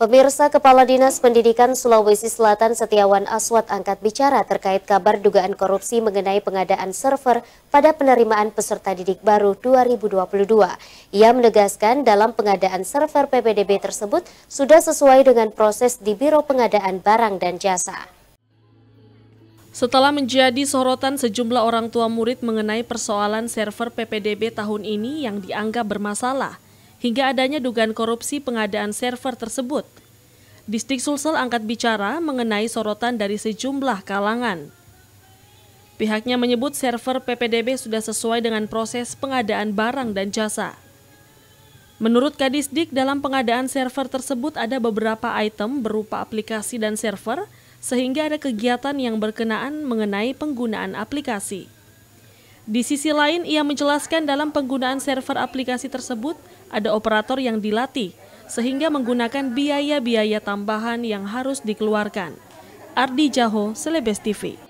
Pemirsa Kepala Dinas Pendidikan Sulawesi Selatan Setiawan Aswat angkat bicara terkait kabar dugaan korupsi mengenai pengadaan server pada penerimaan peserta didik baru 2022. Ia menegaskan dalam pengadaan server PPDB tersebut sudah sesuai dengan proses di Biro Pengadaan Barang dan Jasa. Setelah menjadi sorotan sejumlah orang tua murid mengenai persoalan server PPDB tahun ini yang dianggap bermasalah, hingga adanya dugaan korupsi pengadaan server tersebut. Distrik Sulsel angkat bicara mengenai sorotan dari sejumlah kalangan. Pihaknya menyebut server PPDB sudah sesuai dengan proses pengadaan barang dan jasa. Menurut Kadisdik, dalam pengadaan server tersebut ada beberapa item berupa aplikasi dan server, sehingga ada kegiatan yang berkenaan mengenai penggunaan aplikasi. Di sisi lain, ia menjelaskan dalam penggunaan server aplikasi tersebut ada operator yang dilatih, sehingga menggunakan biaya-biaya tambahan yang harus dikeluarkan. Ardi Jaho, Selebes TV.